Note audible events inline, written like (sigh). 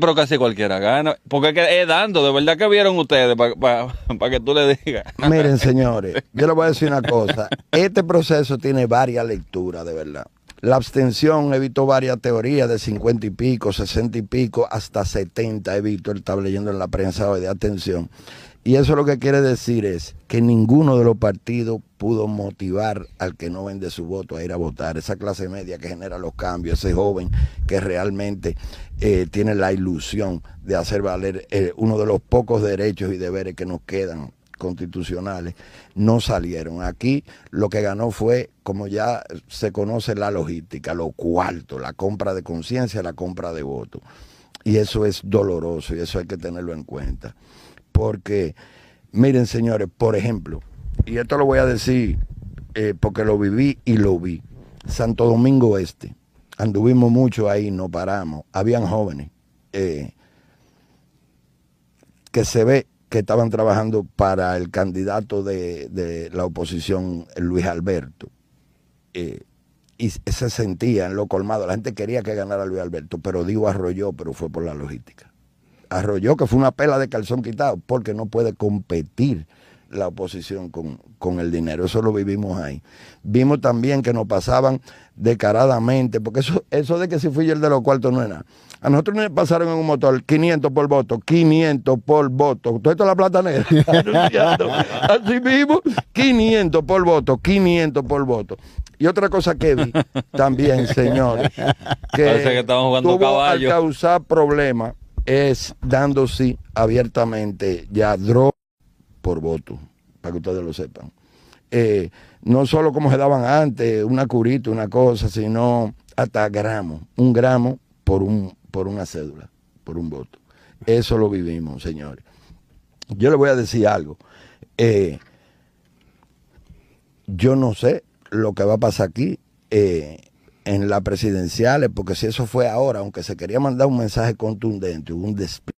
Pero casi cualquiera gana. Porque es dando, de verdad que vieron ustedes, para que tú le digas. (laughs) Miren, señores, yo les voy a decir una cosa. Este proceso tiene varias lecturas, de verdad. La abstención, he visto varias teorías de 50 y pico, 60 y pico, hasta 70 he visto, él estaba leyendo en la prensa hoy de atención Y eso lo que quiere decir es que ninguno de los partidos pudo motivar al que no vende su voto a ir a votar. Esa clase media que genera los cambios, ese joven que realmente eh, tiene la ilusión de hacer valer eh, uno de los pocos derechos y deberes que nos quedan constitucionales no salieron. Aquí lo que ganó fue, como ya se conoce, la logística, lo cuarto, la compra de conciencia, la compra de votos. Y eso es doloroso y eso hay que tenerlo en cuenta. Porque, miren señores, por ejemplo, y esto lo voy a decir eh, porque lo viví y lo vi, Santo Domingo Este, anduvimos mucho ahí, no paramos, habían jóvenes. Eh, que se ve que estaban trabajando para el candidato de, la oposición, Luis Alberto. Eh, y se sentía en lo colmado. La gente quería que ganara Luis Alberto, pero Digo arrolló, pero fue por la logística. Arrolló que fue una pela de calzón quitado, porque no puede competir la oposición con, el dinero. Eso lo vivimos ahí. Vimos también que nos pasaban decaradamente, porque eso, eso de que si fui yo el de los cuartos no era nada. A nosotros nos pasaron en un motor 500 por voto, 500 por voto. Todo esto es la plata negra. (laughs) Así mismo, 500 por voto, 500 por voto. Y otra cosa que vi (laughs) también, señores, que, que causar problemas es dándose abiertamente ya drogas por voto, para que ustedes lo sepan. Eh, no solo como se daban antes, una curita, una cosa, sino hasta gramos, un gramo por, un, por una cédula, por un voto. Eso lo vivimos, señores. Yo le voy a decir algo. Eh, yo no sé lo que va a pasar aquí eh, en las presidenciales, porque si eso fue ahora, aunque se quería mandar un mensaje contundente, un despliegue.